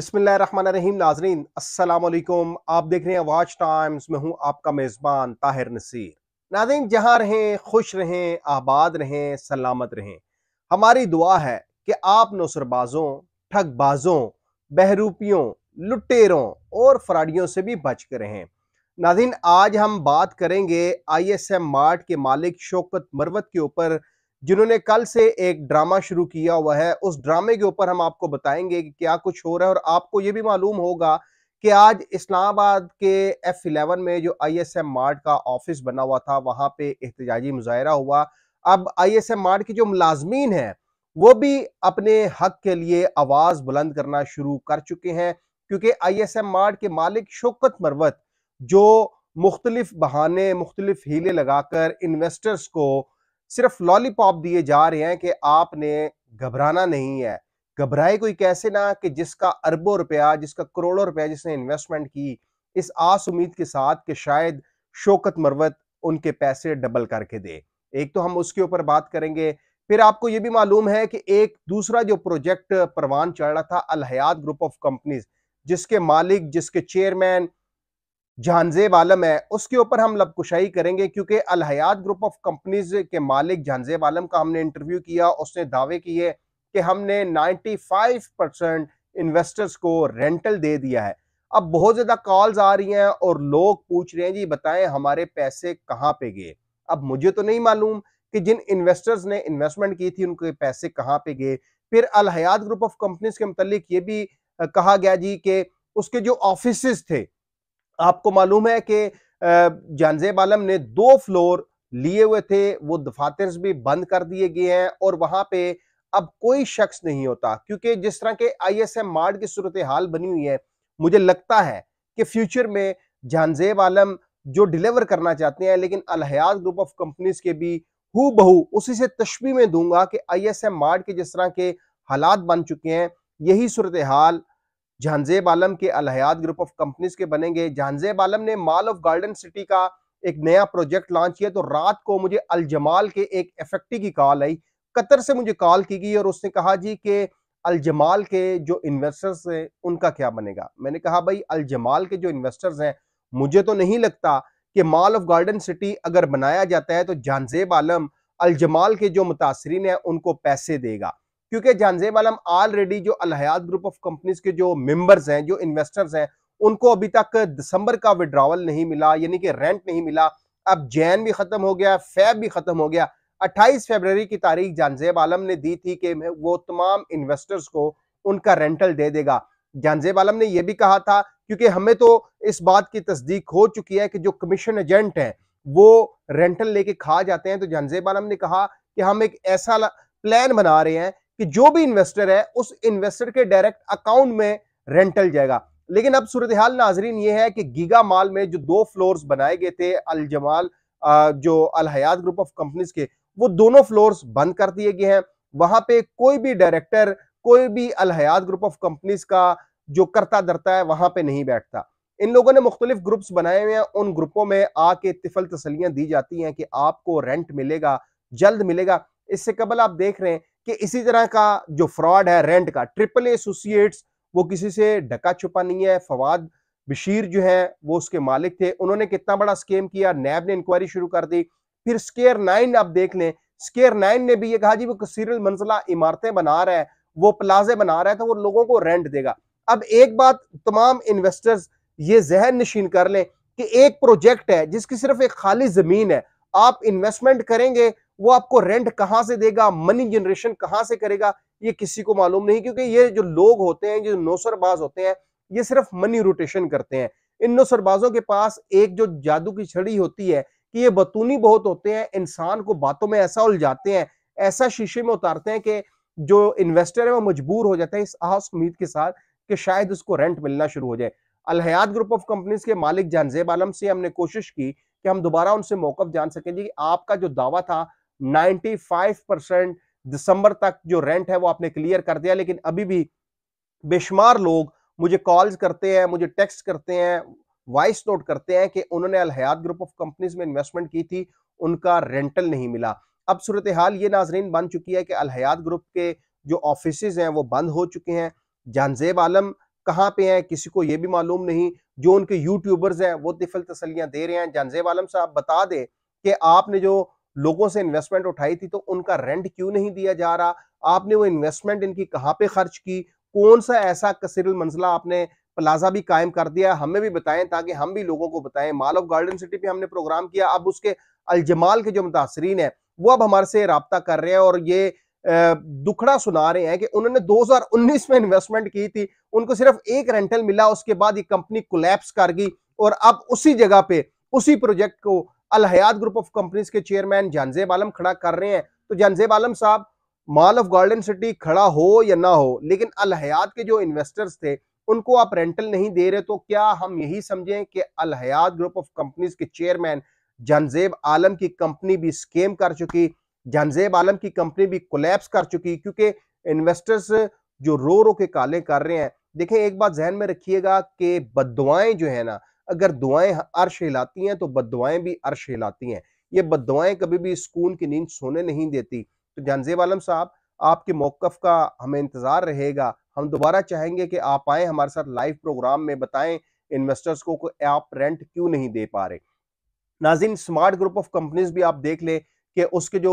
बिस्मिल्लाम नाजरीन असलकुम आप देख रहे हैं वॉच टाइम्स में हूँ आपका मेज़बान ताहिर नसीर नाजरीन जहाँ रहें खुश रहें आबाद रहें सलामत रहें हमारी दुआ है कि आप नौसरबाजों ठगबाजों बहरूपियों लुटेरों और फ्राडियों से भी बच कर रहें नाजिन आज हम बात करेंगे आई एस एम मार्ट के मालिक शौकत मरवत के ऊपर जिन्होंने कल से एक ड्रामा शुरू किया हुआ है उस ड्रामे के ऊपर हम आपको बताएंगे कि क्या कुछ हो रहा है और आपको ये भी मालूम होगा कि आज इस्लामाबाद के एफ इलेवन में जो आई एस एम मार्ट का ऑफिस बना हुआ था वहां पे एहतजाजी मुजाहरा हुआ अब आई एस एम मार्ट के जो मुलाजमीन हैं वो भी अपने हक के लिए आवाज़ बुलंद करना शुरू कर चुके हैं क्योंकि आई एस एम मार्ट के मालिक शोकत मरवत जो मुख्तलिफ बहाने मुख्तलिफ हीले लगाकर इन्वेस्टर्स को सिर्फ लॉलीपॉप दिए जा रहे हैं कि आपने घबराना नहीं है घबराए कोई कैसे ना कि जिसका अरबों रुपया जिसका करोड़ों रुपया जिसने इन्वेस्टमेंट की इस आस उम्मीद के साथ कि शायद शोकत मरवत उनके पैसे डबल करके दे एक तो हम उसके ऊपर बात करेंगे फिर आपको यह भी मालूम है कि एक दूसरा जो प्रोजेक्ट परवान चढ़ रहा था अलहयात ग्रुप ऑफ कंपनीज जिसके मालिक जिसके चेयरमैन जहानजेब आलम है उसके ऊपर हम लबकुशाई करेंगे क्योंकि अलहयात ग्रुप ऑफ कंपनीज के मालिक जहानजेब आलम का हमने इंटरव्यू किया उसने दावे किए कि हमने 95 परसेंट इन्वेस्टर्स को रेंटल दे दिया है अब बहुत ज़्यादा कॉल्स आ रही हैं और लोग पूछ रहे हैं जी बताएं हमारे पैसे कहाँ पे गए अब मुझे तो नहीं मालूम कि जिन इन्वेस्टर्स ने इन्वेस्टमेंट की थी उनके पैसे कहाँ पे गए फिर अलहयात ग्रुप ऑफ कंपनीज के मतलब ये भी कहा गया जी कि उसके जो ऑफिस थे आपको मालूम है कि जानजेब आलम ने दो फ्लोर लिए हुए थे वो दफातर भी बंद कर दिए गए हैं और वहां पे अब कोई शख्स नहीं होता क्योंकि जिस तरह के आई एस एम मार्ड की सूरत हाल बनी हुई है मुझे लगता है कि फ्यूचर में जानजेब आलम जो डिलीवर करना चाहते हैं लेकिन अलहयात ग्रुप ऑफ कंपनीज के भी हु बहू उसी से तशबी में दूंगा कि आई एस एम मार्ड के जिस तरह के हालात बन चुके हैं यही सूरत हाल जहानजेब आलम के अलहयात ग्रुप ऑफ कंपनीज के बनेंगे जहानजेब आलम ने माल ऑफ गार्डन सिटी का एक नया प्रोजेक्ट लॉन्च किया तो रात को मुझे अलजमाल के एक एफेक्टी की कॉल आई कतर से मुझे कॉल की गई और उसने कहा जी के अलजमाल के जो इन्वेस्टर्स हैं उनका क्या बनेगा मैंने कहा भाई अलजमाल के जो इन्वेस्टर्स हैं मुझे तो नहीं लगता कि माल ऑफ गार्डन सिटी अगर बनाया जाता है तो जहानजेब आलम अलजमाल के जो मुतासरीन है उनको पैसे देगा क्योंकि जानजेब आलम ऑलरेडी जो अलहयात ग्रुप ऑफ कंपनीज के जो मेंबर्स हैं जो इन्वेस्टर्स हैं उनको अभी तक दिसंबर का विड्रावल नहीं मिला यानी कि रेंट नहीं मिला अब जैन भी खत्म हो गया फैब भी खत्म हो गया 28 फरवरी की तारीख जानजेब आलम ने दी थी कि वो तमाम इन्वेस्टर्स को उनका रेंटल दे देगा जानजेब आलम ने यह भी कहा था क्योंकि हमें तो इस बात की तस्दीक हो चुकी है कि जो कमीशन एजेंट हैं वो रेंटल लेके खा जाते हैं तो जानजेब आलम ने कहा कि हम एक ऐसा प्लान बना रहे हैं कि जो भी इन्वेस्टर है उस इन्वेस्टर के डायरेक्ट अकाउंट में रेंटल जाएगा लेकिन अब सूरत हाल नाजरीन ये है कि गीगा माल में जो दो फ्लोर्स बनाए गए थे अल जमाल जो अलहयात ग्रुप ऑफ कंपनीज के वो दोनों फ्लोर्स बंद कर दिए गए हैं वहां पे कोई भी डायरेक्टर कोई भी अलहयात ग्रुप ऑफ कंपनीज का जो करता दरता है वहां पे नहीं बैठता इन लोगों ने मुख्तलिफ ग्रुप्स बनाए हुए हैं उन ग्रुपों में आके तिफल तसलियां दी जाती हैं कि आपको रेंट मिलेगा जल्द मिलेगा इससे कबल आप देख रहे हैं कि इसी तरह का जो फ्रॉड है रेंट का ट्रिपल एसोसिएट्स वो किसी से ढका छुपा नहीं है फवाद बशीर जो है वो उसके मालिक थे उन्होंने कितना बड़ा स्केम किया नैब ने इंक्वायरी शुरू कर दी फिर स्केयर नाइन आप देख लें स्केयर नाइन ने भी ये कहा जी वो सीरियल मंजिला इमारतें बना रहा है वो प्लाजे बना रहा है तो वो लोगों को रेंट देगा अब एक बात तमाम इन्वेस्टर्स ये जहन नशीन कर लें कि एक प्रोजेक्ट है जिसकी सिर्फ एक खाली जमीन है आप इन्वेस्टमेंट करेंगे वो आपको रेंट कहां से देगा मनी जनरेशन कहां से करेगा ये किसी को मालूम नहीं क्योंकि ये जो लोग होते हैं जो नौसरबाज होते हैं ये सिर्फ मनी रोटेशन करते हैं इन नौसरबाजों के पास एक जो जादू की छड़ी होती है कि ये बतूनी बहुत होते हैं इंसान को बातों में ऐसा उलझाते हैं ऐसा शीशे में उतारते हैं कि जो इन्वेस्टर है वो मजबूर हो जाता है इस आस उम्मीद के साथ कि शायद उसको रेंट मिलना शुरू हो जाए अलहयात ग्रुप ऑफ कंपनीज के मालिक जानजेब आलम से हमने कोशिश की कि हम दोबारा उनसे मौकफ जान सकें जी आपका जो दावा था 95 परसेंट दिसंबर तक जो रेंट है वो आपने क्लियर कर दिया लेकिन अभी भी बेशुमार लोग मुझे कॉल्स करते हैं मुझे टेक्स्ट करते हैं वॉइस नोट करते हैं कि उन्होंने अलहयात ग्रुप ऑफ कंपनीज में इन्वेस्टमेंट की थी उनका रेंटल नहीं मिला अब सूरत हाल ये नाजरीन बन चुकी है कि अलहयात ग्रुप के जो ऑफिस हैं वो बंद हो चुके हैं जानजेब आलम कहाँ पे हैं किसी को ये भी मालूम नहीं जो उनके यूट्यूबर्स हैं वो तिफल तसलियाँ दे रहे हैं जानजेब आलम साहब बता दें कि आपने जो लोगों से इन्वेस्टमेंट उठाई थी तो उनका रेंट क्यों नहीं दिया जा रहा आपने वो इन्वेस्टमेंट इनकी कहाँ पे खर्च की कौन सा ऐसा कसिरल मंजिला आपने प्लाजा भी कायम कर दिया हमें भी बताएं ताकि हम भी लोगों को बताएं माल ऑफ गार्डन सिटी पे हमने प्रोग्राम किया अब उसके अलजमाल के जो मुतासरीन है वो अब हमारे से रबता कर रहे हैं और ये दुखड़ा सुना रहे हैं कि उन्होंने 2019 में इन्वेस्टमेंट की थी उनको सिर्फ एक रेंटल मिला उसके बाद ये कंपनी कोलैप्स कर गई और अब उसी जगह पे उसी प्रोजेक्ट को अलहयात ग्रुप ऑफ कंपनीज के चेयरमैन जानजेब आलम खड़ा कर रहे हैं तो जानजेब आलम साहब मॉल ऑफ गार्डन सिटी खड़ा हो या ना हो लेकिन अलहयात के जो इन्वेस्टर्स थे उनको आप रेंटल नहीं दे रहे तो क्या हम यही समझें कि अलहयात ग्रुप ऑफ कंपनीज के चेयरमैन जानजेब आलम की कंपनी भी स्केम कर चुकी जानजेब आलम की कंपनी भी कोलेप्स कर चुकी क्योंकि इन्वेस्टर्स जो रो रो के काले कर रहे हैं देखें एक बात जहन में रखिएगा कि बदवाएं जो है ना अगर दुआएं अर्श हिलाती हैं तो बदवाएं भी अर्श हिलाती हैं ये बदवाएं कभी भी सुकून की नींद सोने नहीं देती तो जानजेब आलम साहब आपके मौकफ का हमें इंतज़ार रहेगा हम दोबारा चाहेंगे कि आप आए हमारे साथ लाइव प्रोग्राम में बताएं इन्वेस्टर्स को आप रेंट क्यों नहीं दे पा रहे Nazin smart group of companies भी आप देख लें कि उसके जो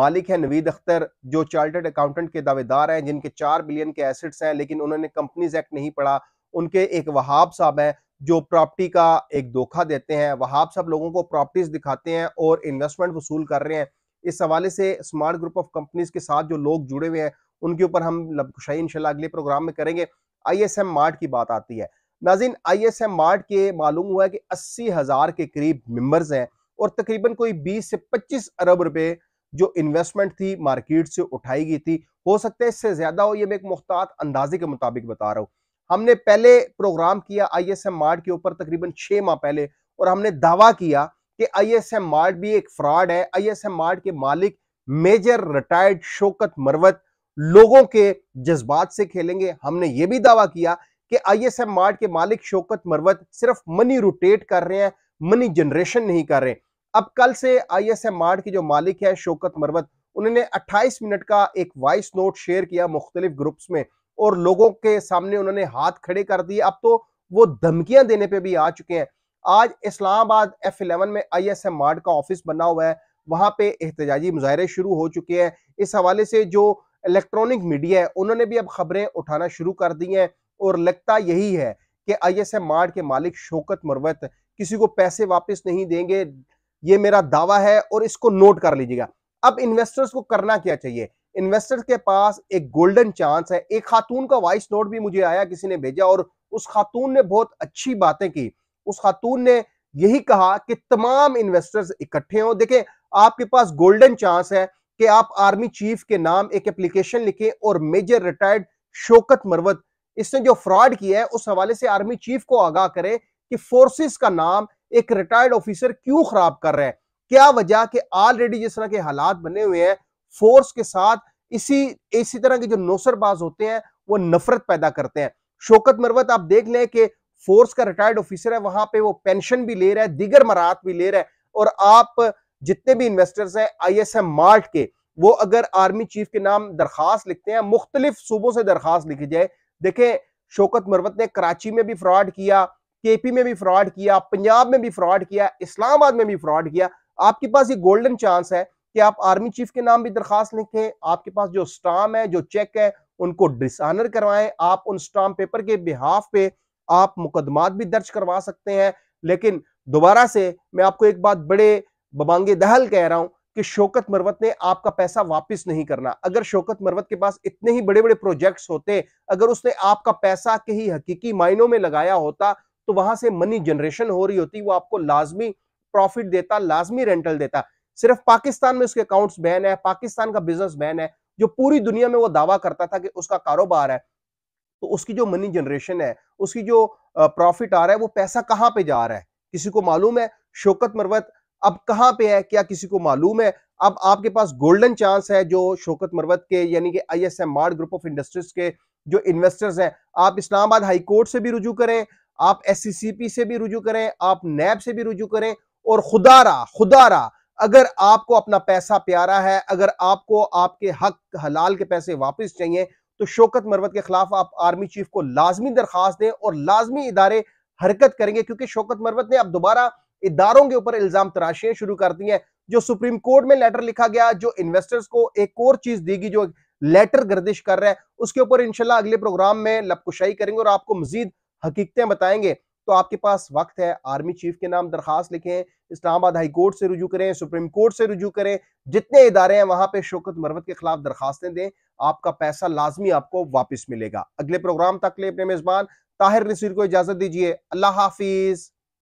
मालिक हैं नवीद अख्तर जो चार्टर्ड अकाउंटेंट के दावेदार हैं जिनके चार बिलियन के एसेट्स हैं लेकिन उन्होंने कंपनीज एक्ट नहीं पढ़ा उनके एक वहाब साहब हैं जो प्रॉपर्टी का एक धोखा देते हैं वहाब साहब लोगों को प्रॉपर्टीज दिखाते हैं और इन्वेस्टमेंट वसूल कर रहे हैं इस हवाले से स्मार्ट ग्रुप ऑफ कंपनीज के साथ जो लोग जुड़े हुए हैं उनके ऊपर हम लबकुशाई इनशाला अगले प्रोग्राम में करेंगे आई एस एम मार्ट की बात आती है Nazin I S M mart के मालूम हुआ है कि अस्सी हज़ार के करीब मेम्बर्स हैं और तकरीबन कोई बीस से पच्चीस अरब रुपए जो इन्वेस्टमेंट थी मार्केट से उठाई गई थी हो सकता है इससे ज़्यादा हो ये मैं एक मुख्तात अंदाजे के मुताबिक बता रहा हूँ हमने पहले प्रोग्राम किया आई एस एम मार्ट के ऊपर तकरीबन छह माह पहले और हमने दावा किया कि आई एस एम मार्ट भी एक फ्रॉड है आई एस एम मार्ट के मालिक मेजर रिटायर्ड शोकत मरवत लोगों के जज्बात से खेलेंगे हमने ये भी दावा किया कि आई एस एम मार्ट के मालिक शोकत मरवत सिर्फ मनी रोटेट कर रहे हैं मनी जनरेशन नहीं कर रहे अब कल से आई एस एम मार्ट के जो मालिक है शोकत मरवत उन्होंने 28 मिनट का एक वॉइस नोट शेयर किया मुख्तलिफ ग्रुप्स में और लोगों के सामने उन्होंने हाथ खड़े कर दिए अब तो वो धमकियां देने पे भी आ चुके हैं आज इस्लामाबाद एफ इलेवन में आई एस एम का ऑफिस बना हुआ है वहां पे एहतजाजी मुजाहरे शुरू हो चुके हैं इस हवाले से जो इलेक्ट्रॉनिक मीडिया है उन्होंने भी अब खबरें उठाना शुरू कर दी हैं और लगता यही है कि आई एस एम के मालिक शोकत मरवत किसी को पैसे वापस नहीं देंगे ये मेरा दावा है और इसको नोट कर लीजिएगा अब इन्वेस्टर्स को करना क्या चाहिए इन्वेस्टर्स के पास एक गोल्डन चांस है एक खातून का वॉइस नोट भी मुझे आया किसी ने भेजा और उस खातून ने बहुत अच्छी बातें की उस खातून ने यही कहा कि तमाम इन्वेस्टर्स इकट्ठे हों देखें आपके पास गोल्डन चांस है कि आप आर्मी चीफ के नाम एक एप्लीकेशन लिखें और मेजर रिटायर्ड शोकत मरवत इसने जो फ्रॉड किया है उस हवाले से आर्मी चीफ को आगाह करें कि फोर्सेस का नाम एक रिटायर्ड ऑफिसर क्यों खराब कर रहा है क्या वजह कि ऑलरेडी जिस तरह के हालात बने हुए हैं फोर्स के साथ इसी इसी तरह के जो नौसरबाज होते हैं वो नफरत पैदा करते हैं शोकत मरवत आप देख लें कि फोर्स का रिटायर्ड ऑफिसर है वहां पे वो पेंशन भी ले रहा है दिगर मराहत भी ले रहा है और आप जितने भी इन्वेस्टर्स हैं आई एस एम मार्ट के वो अगर आर्मी चीफ के नाम दरखास्त लिखते हैं मुख्तलिफ सूबों से दरखास्त लिखी जाए देखें शोकत मरवत ने कराची में भी फ्रॉड किया केपी में भी फ्रॉड किया पंजाब में भी फ्रॉड किया इस्लामाबाद में भी फ्रॉड किया आपके पास ये गोल्डन चांस है कि आप आर्मी चीफ के नाम भी दरखास्त लिखें आपके पास जो स्टाम है जो चेक है उनको डिसऑनर करवाएं आप उन स्टाम पेपर के बिहाफ पे आप मुकदमात भी दर्ज करवा सकते हैं लेकिन दोबारा से मैं आपको एक बात बड़े बबांगे दहल कह रहा हूं कि शोकत मरवत ने आपका पैसा वापस नहीं करना अगर शोकत मरवत के पास इतने ही बड़े बड़े प्रोजेक्ट्स होते अगर उसने आपका पैसा के ही हकीकी मायनों में लगाया होता तो वहां से मनी जनरेशन हो रही होती वो आपको लाजमी प्रॉफिट देता लाजमी रेंटल देता सिर्फ पाकिस्तान में उसके अकाउंट्स बैन है पाकिस्तान का बिजनेस बैन है जो पूरी दुनिया में वो दावा करता था कि उसका कारोबार है तो उसकी जो मनी जनरेशन है उसकी जो प्रॉफिट आ रहा है वो पैसा कहाँ पे जा रहा है किसी को मालूम है शोकत मरवत अब कहाँ पे है क्या किसी को मालूम है अब आपके पास गोल्डन चांस है जो शोकत मरवत के यानी कि I S M mart group of industries के जो इन्वेस्टर्स हैं आप इस्लामाबाद हाई कोर्ट से भी रुजू करें आप एस से भी रुजू करें आप नैब से भी रुजू करें और खुदारा खुदारा अगर आपको अपना पैसा प्यारा है अगर आपको आपके हक हलाल के पैसे वापस चाहिए तो शोकत मरवत के खिलाफ आप आर्मी चीफ को लाजमी दरखास्त दें और लाजमी इदारे हरकत करेंगे क्योंकि शोकत मरवत ने अब दोबारा इदारों के ऊपर इल्जाम तराशियां शुरू कर दी हैं जो सुप्रीम कोर्ट में लेटर लिखा गया जो इन्वेस्टर्स को एक और चीज देगी जो लेटर गर्दिश कर रहा है उसके ऊपर इनशाला अगले प्रोग्राम में लपकुशाई करेंगे और आपको मजीद हकीकतें बताएंगे तो आपके पास वक्त है आर्मी चीफ के नाम दरखास्त लिखें इस्लामाबाद हाई कोर्ट से रुजू करें सुप्रीम कोर्ट से रुजू करें जितने इदारे हैं वहां पे शोकत मरवत के खिलाफ दरखास्तें दें आपका पैसा लाजमी आपको वापस मिलेगा अगले प्रोग्राम तक ले अपने मेजबान ताहिर नसीर को इजाजत दीजिए अल्लाह हाफिज़